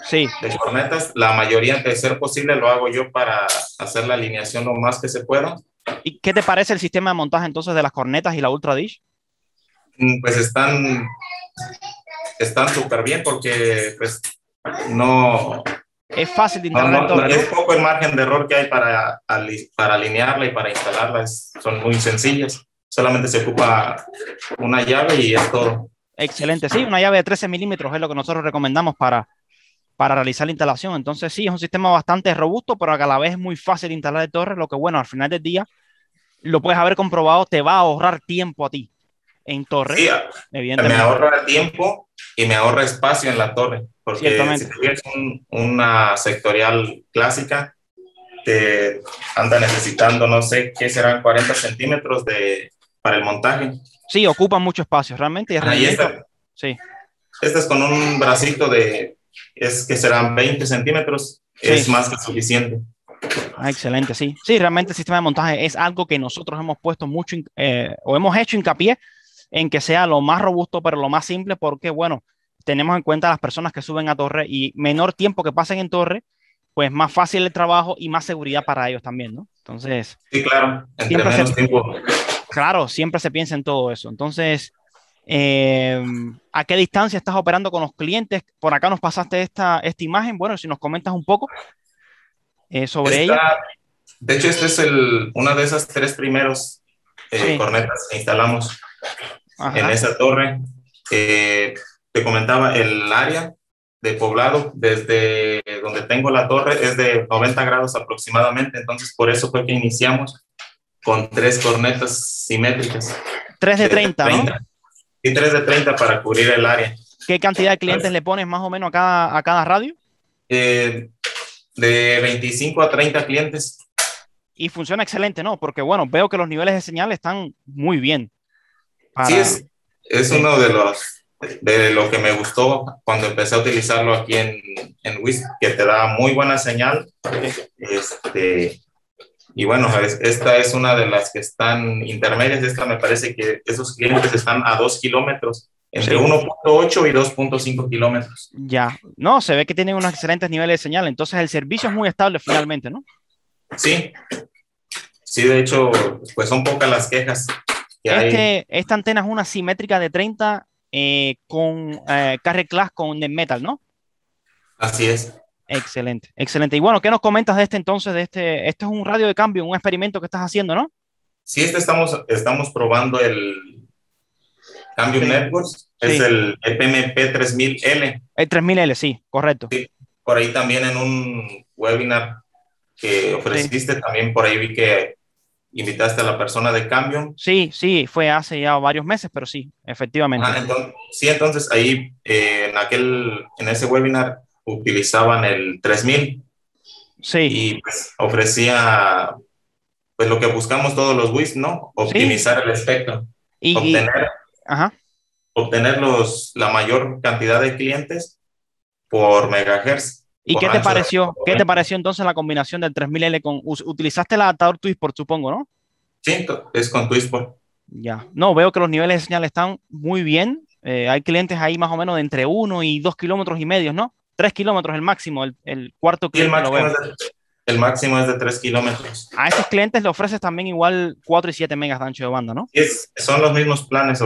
sí. de cornetas, la mayoría, de ser posible, lo hago yo para hacer la alineación lo más que se pueda. ¿Y qué te parece el sistema de montaje entonces de las cornetas y la Ultra Dish? Mm, pues están están súper bien porque pues no... Es fácil de instalar. es poco el margen de error que hay para, para alinearla y para instalarla. son muy sencillas. Solamente se ocupa una llave y es todo. Excelente, sí, una llave de 13 milímetros es lo que nosotros recomendamos para, para realizar la instalación. Entonces, sí, es un sistema bastante robusto, pero a la vez es muy fácil de instalar de torre, lo que bueno, al final del día lo puedes haber comprobado, te va a ahorrar tiempo a ti en torre. me ahorra tiempo y me ahorra espacio en la torre, porque si tuvieras una sectorial clásica, te anda necesitando, no sé, qué serán 40 centímetros de, para el montaje. Sí, ocupa mucho espacio, realmente. ahí está sí. esta es con un bracito de, es que serán 20 centímetros, es más que suficiente. Ah, excelente, sí. Sí, realmente el sistema de montaje es algo que nosotros hemos puesto mucho eh, o hemos hecho hincapié en que sea lo más robusto, pero lo más simple, porque, bueno, tenemos en cuenta las personas que suben a torre y menor tiempo que pasen en torre, pues más fácil el trabajo y más seguridad para ellos también, ¿no? Entonces. Sí, claro. Siempre se, Claro, siempre se piensa en todo eso. Entonces, em, ¿a qué distancia estás operando con los clientes? Por acá nos pasaste esta, esta imagen. Bueno, si nos comentas un poco eh, sobre ella. De hecho, este es el, una de esas tres primeros eh, cornetas que instalamos en esa torre. Eh, te comentaba, el área de poblado desde donde tengo la torre es de 90 grados aproximadamente, entonces por eso fue que iniciamos con tres cornetas simétricas. Tres de 30, ¿no? Y tres de 30 para cubrir el área. ¿Qué cantidad de clientes le pones más o menos a cada, a cada radio? Eh, de 25 a 30 clientes. Y funciona excelente, ¿no? Porque bueno, veo que los niveles de señal están muy bien. Sí, es, uno de los de lo que me gustó cuando empecé a utilizarlo aquí en, en WISP, que te da muy buena señal. Este, y bueno, esta es una de las que están intermedias. Esta me parece que esos clientes están a 2 kilómetros, entre 1.8 y 2.5 kilómetros. Ya, no, se ve que tienen unos excelentes niveles de señal. Entonces el servicio es muy estable finalmente, ¿no? Sí, sí, de hecho, pues son pocas las quejas esta antena es una simétrica de 30 eh, con eh, Class con Metal, ¿no? Así es. Excelente, excelente. Y bueno, ¿qué nos comentas de este entonces? De este, esto es un radio de cambio, un experimento que estás haciendo, ¿no? Sí, este estamos, probando el Cambio Networks, es el PMP e 3000L. El 3000L, sí, correcto. Por ahí también en un webinar que ofreciste, también por ahí vi que invitaste a la persona de cambio. Sí, sí, fue hace ya varios meses, pero sí, efectivamente. sí, entonces ahí eh, en aquel, en ese webinar utilizaban el 3000. Sí. Y pues, ofrecía, pues lo que buscamos todos los WIS, ¿no? Optimizar el espectro. Y, obtener, obtener los, la mayor cantidad de clientes por megahertz. ¿Y qué te pareció? ¿Qué te pareció entonces la combinación del 3000L con utilizaste el adaptador Twistport, supongo, ¿no? Sí, es con Twistport Ya. No, veo que los niveles de señal están muy bien. Eh, hay clientes ahí más o menos de entre 1 y 2 kilómetros y medio, ¿no? 3 kilómetros el máximo, el, cuarto cliente. el, máximo es de tres kilómetros. A esos clientes le ofreces también igual 4 y 7 megas de ancho de banda, ¿no? son los mismos planes,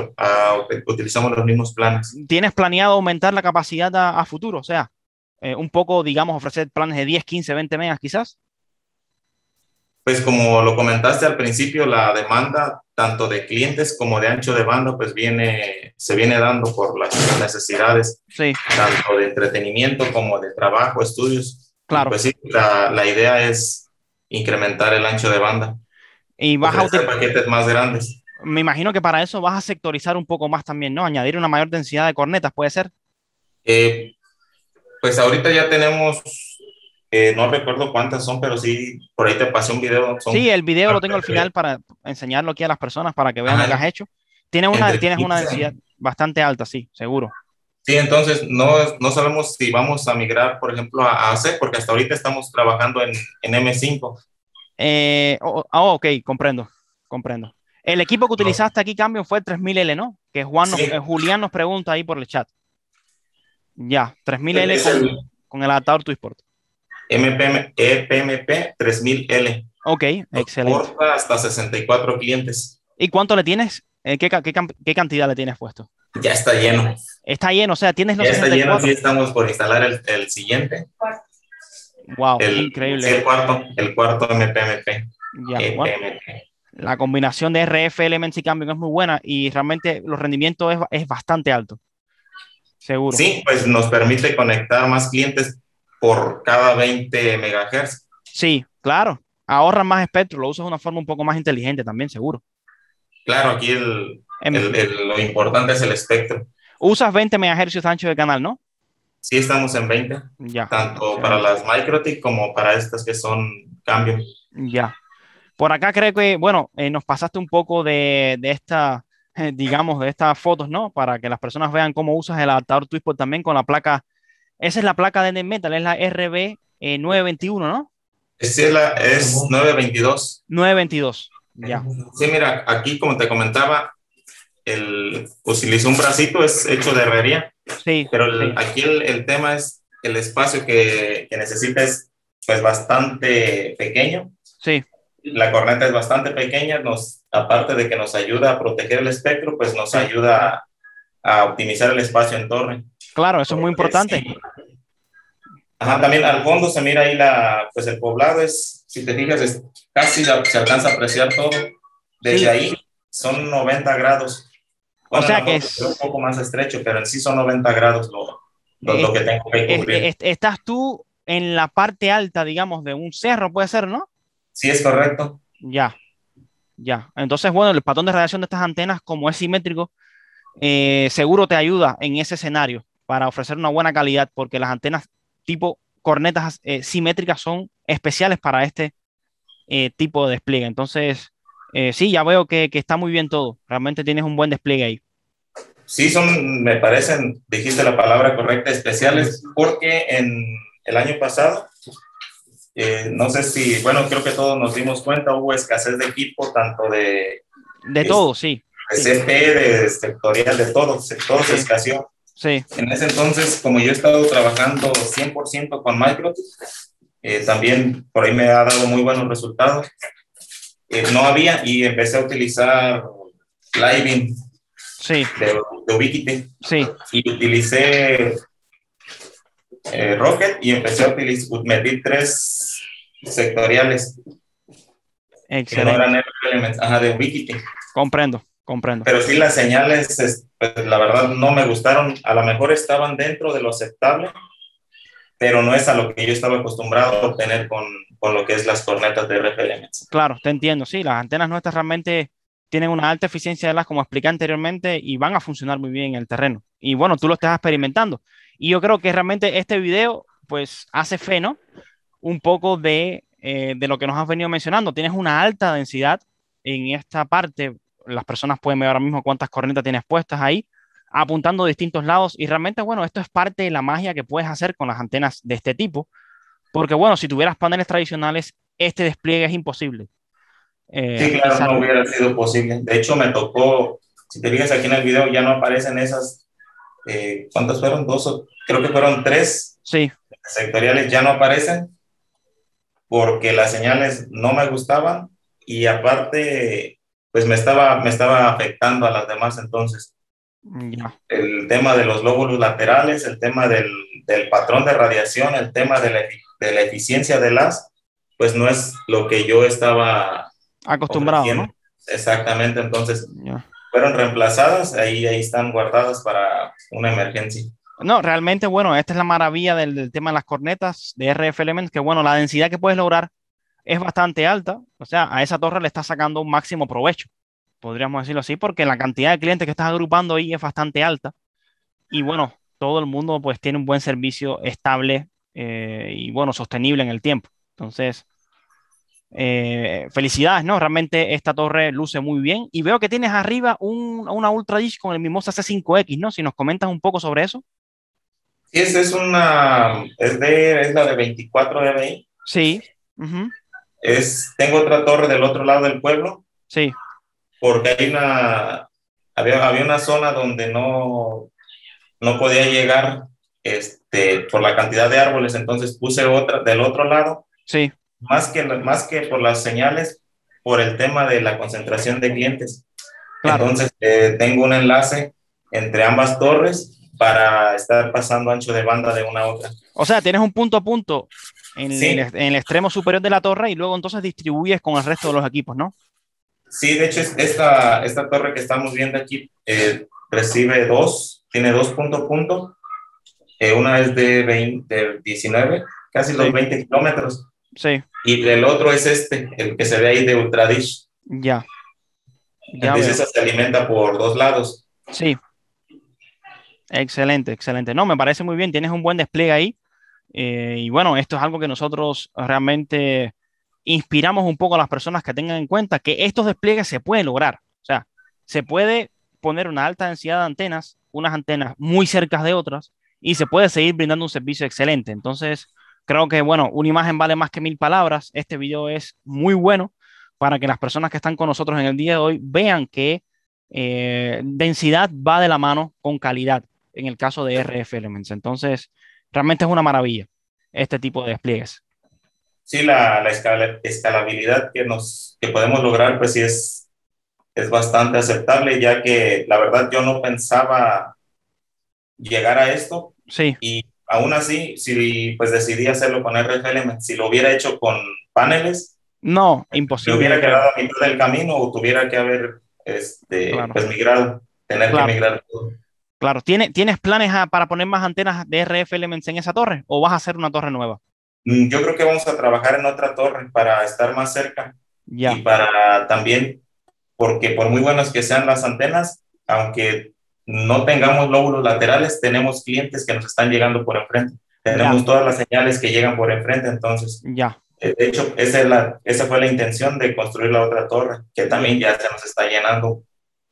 utilizamos los mismos planes. ¿Tienes planeado aumentar la capacidad a futuro? O sea, eh, un poco, digamos, ofrecer planes de 10, 15, 20 megas quizás? Pues como lo comentaste al principio, la demanda tanto de clientes como de ancho de banda, pues viene, se viene dando por las necesidades, tanto de entretenimiento como de trabajo, estudios. Claro. Pues sí, la, idea es incrementar el ancho de banda. Y vas a paquetes más grandes. Me imagino que para eso vas a sectorizar un poco más también, ¿no? Añadir una mayor densidad de cornetas, ¿puede ser? Eh, pues ahorita ya tenemos, eh, no recuerdo cuántas son, pero sí, por ahí te pasé un video. sí, el video lo tengo al final para enseñarlo aquí a las personas para que vean lo que has hecho. Tienes una, tienes una densidad bastante alta, sí, seguro. Sí, entonces no, sabemos si vamos a migrar, por ejemplo, a, AC porque hasta ahorita estamos trabajando en, M5. Eh, ah, ok, comprendo, comprendo. El equipo que utilizaste aquí, cambio, fue 3000L, ¿no? Que Juan eh, Julián nos pregunta ahí por el chat. Ya, 3000L con, el adaptador Twisport. MPMP EPMP 3000L. Ok, excelente. Porta hasta 64 clientes. ¿Y cuánto le tienes? Eh, ¿Qué, cantidad le tienes puesto? Ya está lleno. Está lleno, o sea, tienes los. Ya está lleno, sí, estamos por instalar el, siguiente. Wow, increíble. el cuarto, MPMP. Ya, MPMP. E La combinación de RF, Elements y Cambio es muy buena y realmente los rendimientos es, es bastante alto. Seguro. Sí, pues nos permite conectar más clientes por cada 20 MHz. Sí, claro. Ahorra más espectro, lo usas de una forma un poco más inteligente también, seguro. Claro, aquí em, lo importante es el espectro. Usas 20 MHz ancho de canal, ¿no? Sí, estamos en 20. Ya. Tanto para las MicroTik como para estas que son cambios. Ya. Por acá creo que, bueno, eh, nos pasaste un poco de, de esta digamos, de estas fotos, ¿no? Para que las personas vean cómo usas el adaptador Twisport también con la placa. Esa es la placa de Metal, es la RB921, eh, ¿no? Sí, Es, la, es 922. 922, ya. Sí, mira, aquí como te comentaba, el, utilizo pues, un bracito, es hecho de herrería. Sí. Pero aquí el, el, tema es el espacio que, que necesita es pues bastante pequeño. Sí la corneta es bastante pequeña, nos, aparte de que nos ayuda a proteger el espectro, pues nos ayuda a, optimizar el espacio en torre. Claro, eso es muy eh, importante. Ajá, también al fondo se mira ahí la, pues el poblado es, si te fijas, casi se alcanza a apreciar todo. Desde ahí son 90 grados. o sea que es... un poco más estrecho, pero en sí son 90 grados lo, lo, que tengo que cubrir. estás tú en la parte alta, digamos, de un cerro, puede ser, ¿no? Sí, es correcto. Ya, ya. Entonces, bueno, el patrón de radiación de estas antenas, como es simétrico, eh, seguro te ayuda en ese escenario para ofrecer una buena calidad, porque las antenas tipo cornetas eh, simétricas son especiales para este eh, tipo de despliegue. Entonces, sí, ya veo que, que está muy bien todo. Realmente tienes un buen despliegue ahí. Sí, son, me parecen, dijiste la palabra correcta, especiales, porque en el año pasado eh, no sé si, bueno, creo que todos nos dimos cuenta, hubo escasez de equipo, tanto de... De todo, sí. De CP, de sectorial, de todo, todo se escaseó. Sí. En ese entonces, como yo he estado trabajando 100% con Microsoft, eh, también por ahí me ha dado muy buenos resultados. Eh, no había y empecé a utilizar Living sí. de, de Sí. Y utilicé eh, Rocket y empecé a utilizar, tres sectoriales. Excelente. No eran Ajá, de Ubiquiti. Comprendo, comprendo. Pero sí, las señales, pues, la verdad, no me gustaron. A lo mejor estaban dentro de lo aceptable, pero no es a lo que yo estaba acostumbrado a obtener con, con lo que es las cornetas de RF Claro, te entiendo. Sí, las antenas nuestras realmente tienen una alta eficiencia de las, como expliqué anteriormente, y van a funcionar muy bien en el terreno. Y bueno, tú lo estás experimentando. Y yo creo que realmente este video, pues, hace feno un poco eh, de, lo que nos has venido mencionando. Tienes una alta densidad en esta parte. Las personas pueden ver ahora mismo cuántas cornetas tienes puestas ahí, apuntando distintos lados. Y realmente, bueno, esto es parte de la magia que puedes hacer con las antenas de este tipo. Porque, bueno, si tuvieras paneles tradicionales, este despliegue es imposible. Eh, sí, claro, no hubiera sido posible. De hecho, me tocó, si te fijas aquí en el video, ya no aparecen esas eh, ¿Cuántos ¿cuántas fueron? Dos, creo que fueron tres. Sí. Sectoriales ya no aparecen porque las señales no me gustaban y aparte, pues me estaba, me estaba afectando a las demás entonces. El tema de los lóbulos laterales, el tema del, del patrón de radiación, el tema de la, de la, eficiencia de las, pues no es lo que yo estaba acostumbrado. ¿no? Exactamente, entonces fueron reemplazadas, ahí, ahí están guardadas para una emergencia. No, realmente, bueno, esta es la maravilla del, del tema de las cornetas de RF Elements, que bueno, la densidad que puedes lograr es bastante alta, o sea, a esa torre le estás sacando un máximo provecho, podríamos decirlo así, porque la cantidad de clientes que estás agrupando ahí es bastante alta y bueno, todo el mundo pues tiene un buen servicio estable eh, y bueno, sostenible en el tiempo. Entonces, eh, felicidades, ¿no? Realmente esta torre luce muy bien. Y veo que tienes arriba una Ultra Dish con el Mimosa C5X, ¿no? Si nos comentas un poco sobre eso. Sí, esa es una. Es, de, es la de 24 DMI. Sí. es, tengo otra torre del otro lado del pueblo. Sí. Porque hay una. Había, había una zona donde no, no podía llegar este, por la cantidad de árboles, entonces puse otra del otro lado. Sí más que, más que por las señales, por el tema de la concentración de clientes. Entonces, eh, tengo un enlace entre ambas torres para estar pasando ancho de banda de una a otra. O sea, tienes un punto a punto en, el, extremo superior de la torre y luego entonces distribuyes con el resto de los equipos, ¿no? Sí, de hecho, esta, esta torre que estamos viendo aquí eh, recibe dos, tiene dos punto a punto. Eh, una es de, 20, 19, casi los 20 kilómetros, Sí. Y el otro es este, el que se ve ahí de Ultradish. Ya. ya Entonces esa se alimenta por dos lados. Sí. Excelente, excelente. No, me parece muy bien, tienes un buen despliegue ahí. Eh, y bueno, esto es algo que nosotros realmente inspiramos un poco a las personas que tengan en cuenta que estos despliegues se pueden lograr. O sea, se puede poner una alta densidad de antenas, unas antenas muy cercas de otras, y se puede seguir brindando un servicio excelente. Entonces, Creo que, bueno, una imagen vale más que mil palabras. Este video es muy bueno para que las personas que están con nosotros en el día de hoy vean que eh, densidad va de la mano con calidad en el caso de RF Elements. Entonces, realmente es una maravilla este tipo de despliegues. Sí, la, escalabilidad que, nos, que podemos lograr, pues sí es, es bastante aceptable, ya que la verdad yo no pensaba llegar a esto. Sí. Y aún así, si pues decidí hacerlo con elements, si lo hubiera hecho con paneles, no, imposible. hubiera quedado a mitad del camino o tuviera que haber este, claro. Pues, migrado, tener claro. que Claro, ¿tienes planes ah, para poner más antenas de RF Elements en esa torre o vas a hacer una torre nueva? Mm, yo creo que vamos a trabajar en otra torre para estar más cerca. Y para también, porque por muy buenas que sean las antenas, aunque no tengamos lóbulos laterales, tenemos clientes que nos están llegando por enfrente. Tenemos todas las señales que llegan por enfrente, entonces. Ya. Eh, de hecho, esa, es la, esa fue la intención de construir la otra torre, que también ya se nos está llenando.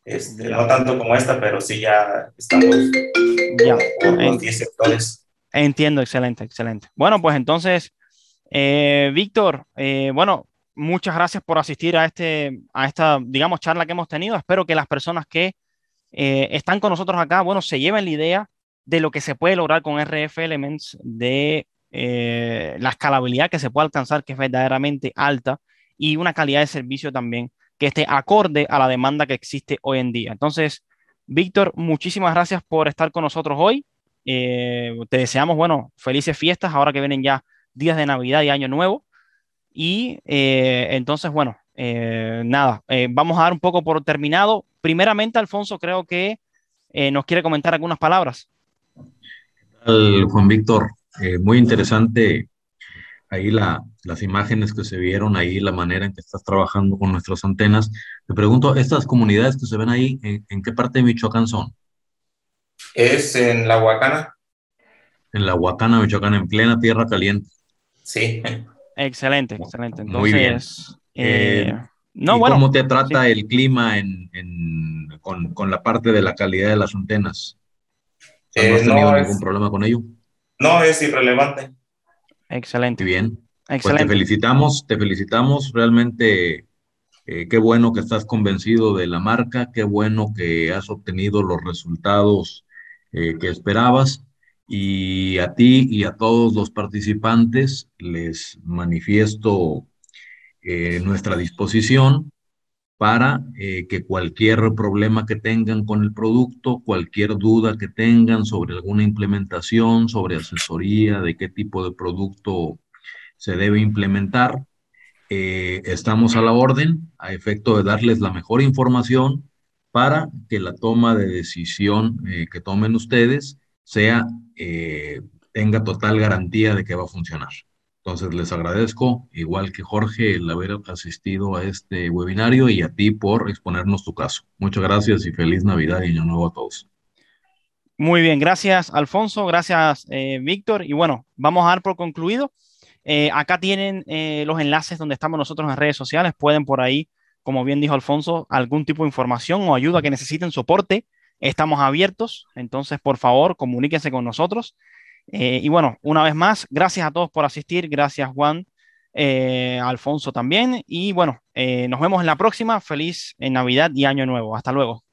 Este, no tanto como esta, pero sí ya estamos ya. 10 sectores. Entiendo, excelente, excelente. Bueno, pues entonces, eh, Víctor, eh, bueno, muchas gracias por asistir a, este, a esta, digamos, charla que hemos tenido. Espero que las personas que eh, están con nosotros acá, bueno, se llevan la idea de lo que se puede lograr con RF Elements, de eh, la escalabilidad que se puede alcanzar, que es verdaderamente alta, y una calidad de servicio también que esté acorde a la demanda que existe hoy en día. Entonces, Víctor, muchísimas gracias por estar con nosotros hoy. Eh, te deseamos, bueno, felices fiestas, ahora que vienen ya días de Navidad y Año Nuevo. Y entonces, bueno, nada, vamos a dar un poco por terminado Primeramente, Alfonso, creo que eh, nos quiere comentar algunas palabras. Juan Víctor? Eh, muy interesante ahí las imágenes que se vieron, ahí la manera en que estás trabajando con nuestras antenas. Te pregunto, ¿estas comunidades que se ven ahí, en, qué parte de Michoacán son? Es en La Huacana. En La Huacana, Michoacán, en plena tierra caliente. Sí. Excelente, excelente. Entonces, Eh, eh ¿Cómo te trata el clima con, la parte de la calidad de las antenas? ¿No eh, has tenido ningún problema con ello? No, es irrelevante. Excelente. bien. Pues te felicitamos, te felicitamos. Realmente, eh, qué bueno que estás convencido de la marca, qué bueno que has obtenido los resultados eh, que esperabas. Y a ti y a todos los participantes les manifiesto eh, nuestra disposición para eh, que cualquier problema que tengan con el producto, cualquier duda que tengan sobre alguna implementación, sobre asesoría, de qué tipo de producto se debe implementar, eh, estamos a la orden a efecto de darles la mejor información para que la toma de decisión que tomen ustedes tenga total garantía de que va a funcionar. Entonces, les agradezco, igual que Jorge, el haber asistido a este webinario y a ti por exponernos tu caso. Muchas gracias y feliz Navidad y Año Nuevo a todos. Muy bien, gracias Alfonso, gracias eh, Víctor. Y bueno, vamos a dar por concluido. Eh, acá tienen eh, los enlaces donde estamos nosotros en redes sociales. Pueden por ahí, como bien dijo Alfonso, algún tipo de información o ayuda que necesiten soporte. Estamos abiertos, entonces por favor comuníquense con nosotros. Eh, y bueno, una vez más, gracias a todos por asistir, gracias Juan, eh, Alfonso también, y bueno, eh, nos vemos en la próxima, feliz Navidad y Año Nuevo, hasta luego.